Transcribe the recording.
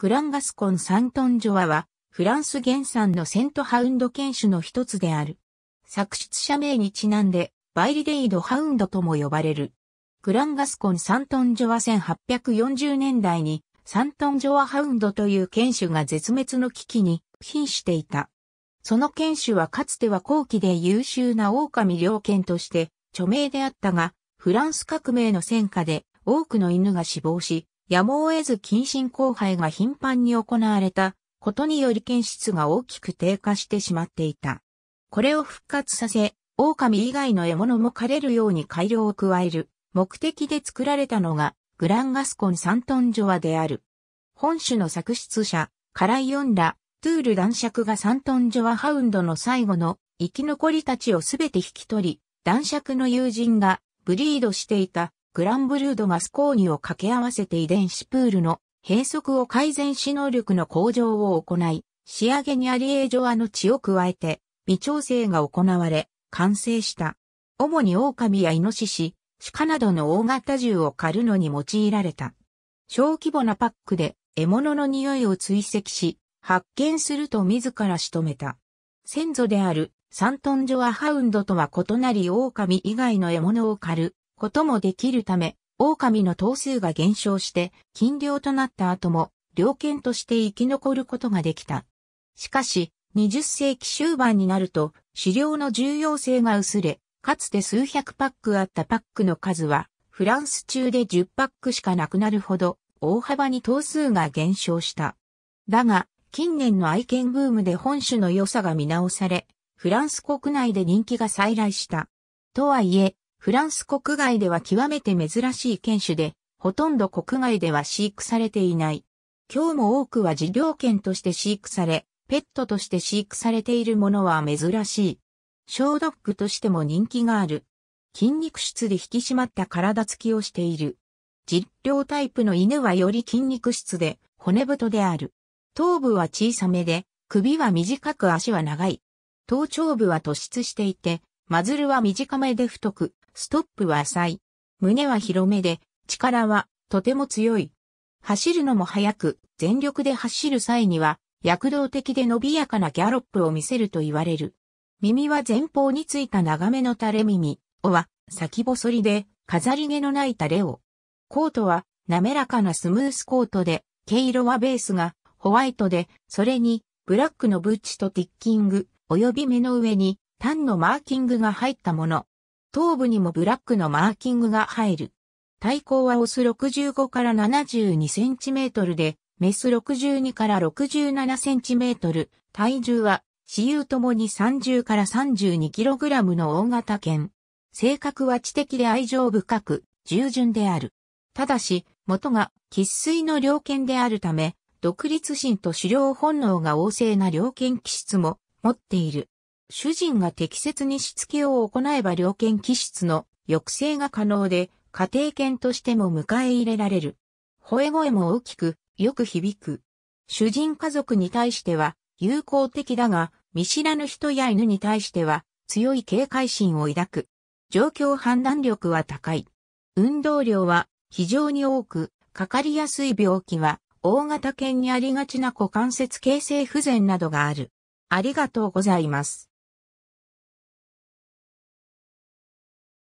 グランガスコン・サントン・ジョアは、フランス原産のセントハウンド犬種の一つである。作出者名にちなんで、バイリデイドハウンドとも呼ばれる。グランガスコン・サントン・ジョア1840年代に、サントン・ジョアハウンドという犬種が絶滅の危機に瀕していた。その犬種はかつては後期で優秀な狼猟犬として著名であったが、フランス革命の戦火で多くの犬が死亡し、やむを得ず近親交配が頻繁に行われたことにより検出が大きく低下してしまっていた。これを復活させ、狼以外の獲物も狩れるように改良を加える目的で作られたのがグランガスコンサントンジョアである。本種の作出者、カライオンラ、トゥール男爵がサントンジョアハウンドの最後の生き残りたちをすべて引き取り、男爵の友人がブリードしていたグランブルードがスコーニを掛け合わせて遺伝子プールの閉塞を改善し能力の向上を行い、仕上げにアリエージョアの血を加えて微調整が行われ、完成した。主に狼やイノシシ、鹿などの大型銃を狩るのに用いられた。小規模なパックで獲物の匂いを追跡し、発見すると自ら仕留めた。先祖であるサントンジョアハウンドとは異なり狼以外の獲物を狩ることもできるため、狼の頭数が減少して禁猟となった後も、猟犬として生き残ることができた。しかし、20世紀終盤になると、狩猟の重要性が薄れ、かつて数百パックあったパックの数は、フランス中で10パックしかなくなるほど、大幅に頭数が減少した。だが、近年の愛犬ブームで本種の良さが見直され、フランス国内で人気が再来した。とはいえ、フランス国外では極めて珍しい犬種で、ほとんど国外では飼育されていない。今日も多くは事業犬として飼育され、ペットとして飼育されているものは珍しい。小ドッグとしても人気がある。筋肉質で引き締まった体つきをしている。実量タイプの犬はより筋肉質で骨太である。頭部は小さめで、首は短く足は長い。頭頂部は突出していて、マズルは短めで太く、ストップは浅い。胸は広めで、力はとても強い。走るのも速く、全力で走る際には、躍動的で伸びやかなギャロップを見せると言われる。耳は前方についた長めの垂れ耳、おは先細りで、飾り毛のない垂れを。コートは滑らかなスムースコートで、毛色はベースがホワイトで、それにブラックのブーチとティッキング、及び目の上に、ンのマーキングが入ったもの。頭部にもブラックのマーキングが入る。体高はオス65から72センチメートルで、メス62から67センチメートル、体重は、私有ともに30から32キログラムの大型犬。性格は知的で愛情深く、従順である。ただし、元が喫水の良犬であるため、独立心と狩猟本能が旺盛な良犬気質も持っている。主人が適切にしつけを行えば猟犬気質の抑制が可能で、家庭犬としても迎え入れられる。吠え声も大きく、よく響く。主人家族に対しては友好的だが、見知らぬ人や犬に対しては強い警戒心を抱く。状況判断力は高い。運動量は非常に多く、かかりやすい病気は、大型犬にありがちな股関節形成不全などがある。ありがとうございます。